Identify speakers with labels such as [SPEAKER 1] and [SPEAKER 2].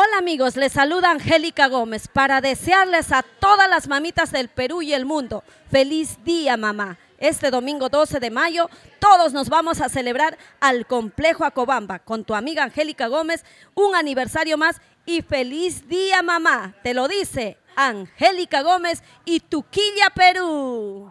[SPEAKER 1] Hola amigos, les saluda Angélica Gómez para desearles a todas las mamitas del Perú y el mundo feliz día mamá. Este domingo 12 de mayo todos nos vamos a celebrar al complejo Acobamba con tu amiga Angélica Gómez un aniversario más y feliz día mamá. Te lo dice Angélica Gómez y Tuquilla Perú.